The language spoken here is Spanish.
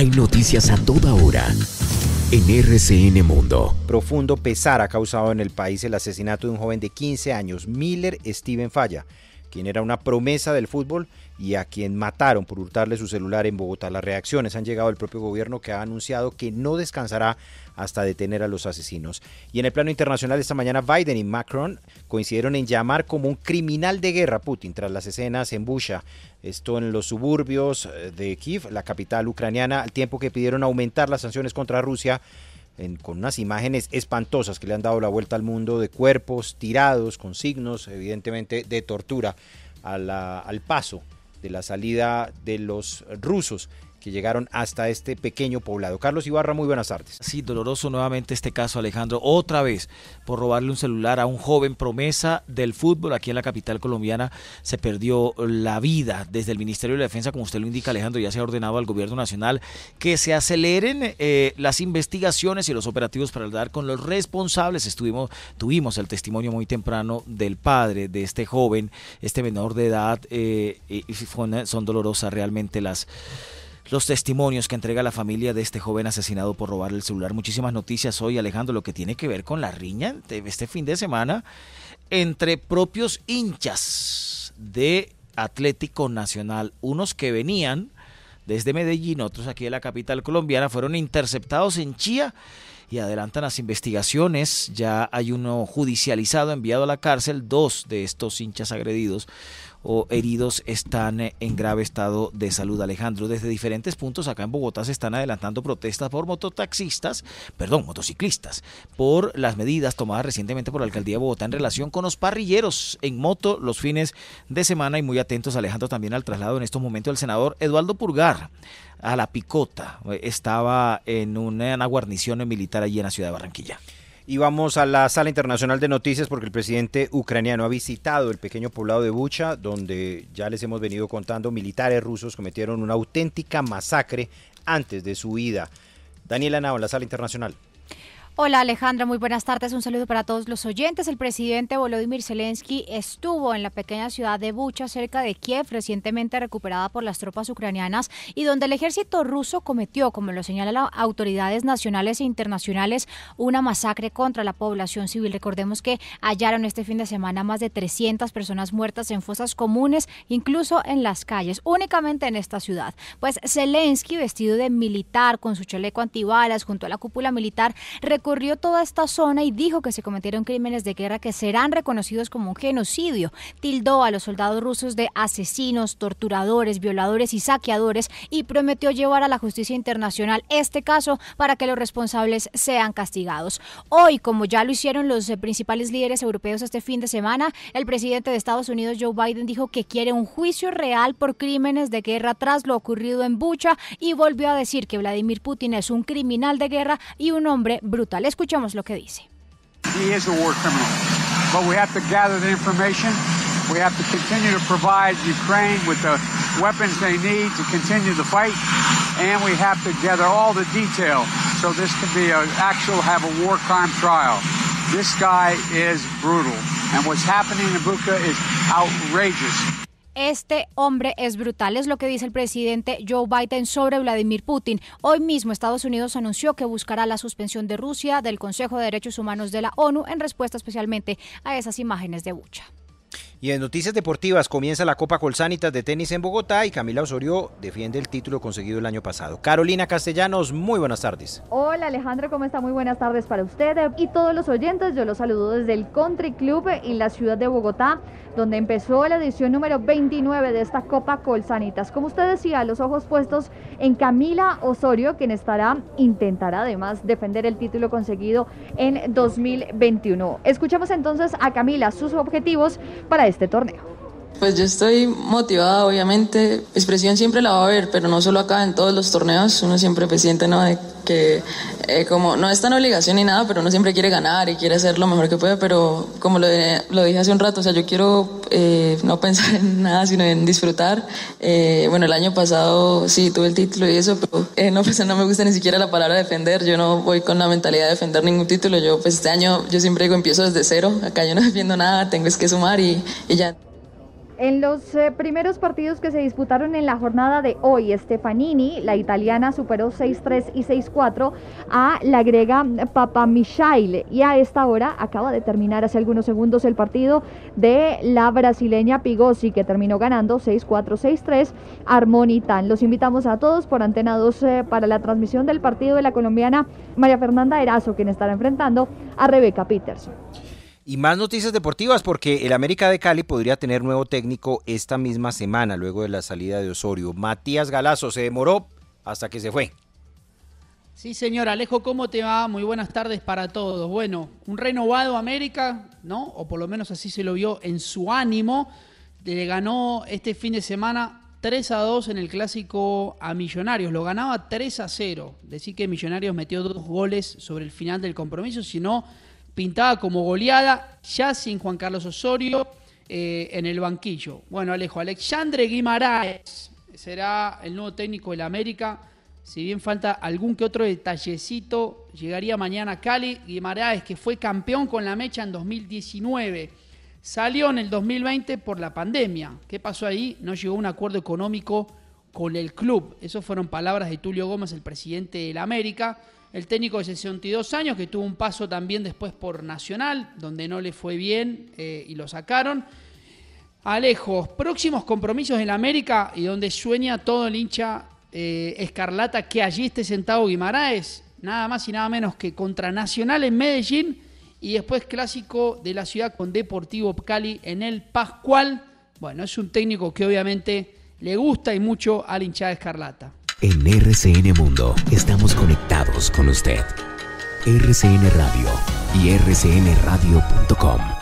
Hay noticias a toda hora. En RCN Mundo. Profundo pesar ha causado en el país el asesinato de un joven de 15 años, Miller Steven Falla, quien era una promesa del fútbol y a quien mataron por hurtarle su celular en Bogotá. Las reacciones han llegado del propio gobierno que ha anunciado que no descansará hasta detener a los asesinos. Y en el plano internacional esta mañana Biden y Macron coincidieron en llamar como un criminal de guerra a Putin tras las escenas en Busha, esto en los suburbios eh, de Kiev, la capital ucraniana, al tiempo que pidieron aumentar las sanciones contra Rusia con unas imágenes espantosas que le han dado la vuelta al mundo de cuerpos tirados con signos evidentemente de tortura al paso de la salida de los rusos que llegaron hasta este pequeño poblado. Carlos Ibarra, muy buenas tardes. Sí, doloroso nuevamente este caso, Alejandro, otra vez por robarle un celular a un joven promesa del fútbol aquí en la capital colombiana. Se perdió la vida desde el Ministerio de Defensa, como usted lo indica, Alejandro, ya se ha ordenado al Gobierno Nacional que se aceleren eh, las investigaciones y los operativos para dar con los responsables. Estuvimos, tuvimos el testimonio muy temprano del padre de este joven, este menor de edad, eh, y son dolorosas realmente las los testimonios que entrega la familia de este joven asesinado por robar el celular. Muchísimas noticias hoy, Alejandro, lo que tiene que ver con la riña de este fin de semana entre propios hinchas de Atlético Nacional, unos que venían desde Medellín, otros aquí de la capital colombiana, fueron interceptados en Chía y adelantan las investigaciones. Ya hay uno judicializado, enviado a la cárcel. Dos de estos hinchas agredidos o heridos están en grave estado de salud. Alejandro, desde diferentes puntos acá en Bogotá se están adelantando protestas por mototaxistas, perdón, motociclistas, por las medidas tomadas recientemente por la alcaldía de Bogotá en relación con los parrilleros en moto los fines de semana y muy atentos, Alejandro, también al traslado en estos momentos del senador Eduardo Purgar a la picota. Estaba en una, una guarnición militar allí en la ciudad de Barranquilla. Y vamos a la sala internacional de noticias porque el presidente ucraniano ha visitado el pequeño poblado de Bucha, donde ya les hemos venido contando, militares rusos cometieron una auténtica masacre antes de su huida. Daniela Anao, en la sala internacional. Hola Alejandra, muy buenas tardes. Un saludo para todos los oyentes. El presidente Volodymyr Zelensky estuvo en la pequeña ciudad de Bucha, cerca de Kiev, recientemente recuperada por las tropas ucranianas y donde el ejército ruso cometió, como lo señalan las autoridades nacionales e internacionales, una masacre contra la población civil. Recordemos que hallaron este fin de semana más de 300 personas muertas en fosas comunes, incluso en las calles, únicamente en esta ciudad. Pues Zelensky, vestido de militar con su chaleco antibalas junto a la cúpula militar, recuperó corrió toda esta zona y dijo que se cometieron crímenes de guerra que serán reconocidos como un genocidio. Tildó a los soldados rusos de asesinos, torturadores, violadores y saqueadores y prometió llevar a la justicia internacional este caso para que los responsables sean castigados. Hoy, como ya lo hicieron los eh, principales líderes europeos este fin de semana, el presidente de Estados Unidos, Joe Biden, dijo que quiere un juicio real por crímenes de guerra tras lo ocurrido en Bucha y volvió a decir que Vladimir Putin es un criminal de guerra y un hombre brutal. Pachuca. escuchamos lo que dice. He is a war criminal, but we have to gather the information. We have to continue to provide Ukraine with the weapons they need to continue the fight, and we have to gather all the detail so this can be an actual have a war crime trial. This guy is brutal, and what's happening in Bucha is outrageous. Este hombre es brutal, es lo que dice el presidente Joe Biden sobre Vladimir Putin. Hoy mismo Estados Unidos anunció que buscará la suspensión de Rusia del Consejo de Derechos Humanos de la ONU en respuesta especialmente a esas imágenes de Bucha. Y en noticias deportivas comienza la Copa Colsanitas de tenis en Bogotá y Camila Osorio defiende el título conseguido el año pasado. Carolina Castellanos, muy buenas tardes. Hola Alejandro, ¿cómo está? Muy buenas tardes para usted y todos los oyentes. Yo los saludo desde el Country Club en la ciudad de Bogotá, donde empezó la edición número 29 de esta Copa Colsanitas. Como usted decía, los ojos puestos en Camila Osorio, quien estará, intentará además defender el título conseguido en 2021. Escuchamos entonces a Camila sus objetivos para este torneo. Pues yo estoy motivada, obviamente. Expresión siempre la va a haber, pero no solo acá, en todos los torneos. Uno siempre pues, siente, ¿no? De que, eh, como, no es tan obligación ni nada, pero uno siempre quiere ganar y quiere hacer lo mejor que puede. Pero como lo, eh, dije hace un rato, o sea, yo quiero eh, no pensar en nada, sino en disfrutar. bueno, el año pasado sí tuve el título y eso, pero no, pues, no me gusta ni siquiera la palabra defender. Yo no voy con la mentalidad de defender ningún título. Yo, pues, este año, yo siempre digo, empiezo desde cero. Acá yo no defiendo nada, tengo es que sumar y, y ya. En los eh, primeros partidos que se disputaron en la jornada de hoy, Stefanini, la italiana, superó 6-3 y 6-4 a la griega Papa Y a esta hora acaba de terminar hace algunos segundos el partido de la brasileña Pigosi, que terminó ganando 6-4, 6-3 armonitan. Los invitamos a todos por Antena 2 eh, para la transmisión del partido de la colombiana María Fernanda Erazo, quien estará enfrentando a Rebeca Peterson. Y más noticias deportivas porque el América de Cali podría tener nuevo técnico esta misma semana luego de la salida de Osorio. Matías Galazo se demoró hasta que se fue. Sí, señor Alejo, ¿cómo te va? Muy buenas tardes para todos. Bueno, un renovado América, ¿no? O por lo menos así se lo vio en su ánimo. Le ganó este fin de semana 3 a 2 en el clásico a Millonarios. Lo ganaba 3 a 0. Decir que Millonarios metió dos goles sobre el final del compromiso, sino pintada como goleada, ya sin Juan Carlos Osorio eh, en el banquillo. Bueno, Alejo, Alexandre Guimaraes será el nuevo técnico del América. Si bien falta algún que otro detallecito, llegaría mañana a Cali. Guimaraes, que fue campeón con la mecha en 2019, salió en el 2020 por la pandemia. ¿Qué pasó ahí? No llegó a un acuerdo económico con el club. Esas fueron palabras de Tulio Gómez, el presidente del América, el técnico de 62 años, que tuvo un paso también después por Nacional, donde no le fue bien eh, y lo sacaron. Alejos, próximos compromisos en América y donde sueña todo el hincha eh, escarlata que allí esté sentado Guimaraes, nada más y nada menos que contra Nacional en Medellín y después clásico de la ciudad con Deportivo Cali en el Pascual. Bueno, es un técnico que obviamente le gusta y mucho al hincha escarlata. En RCN Mundo estamos conectados con usted. RCN Radio y rcnradio.com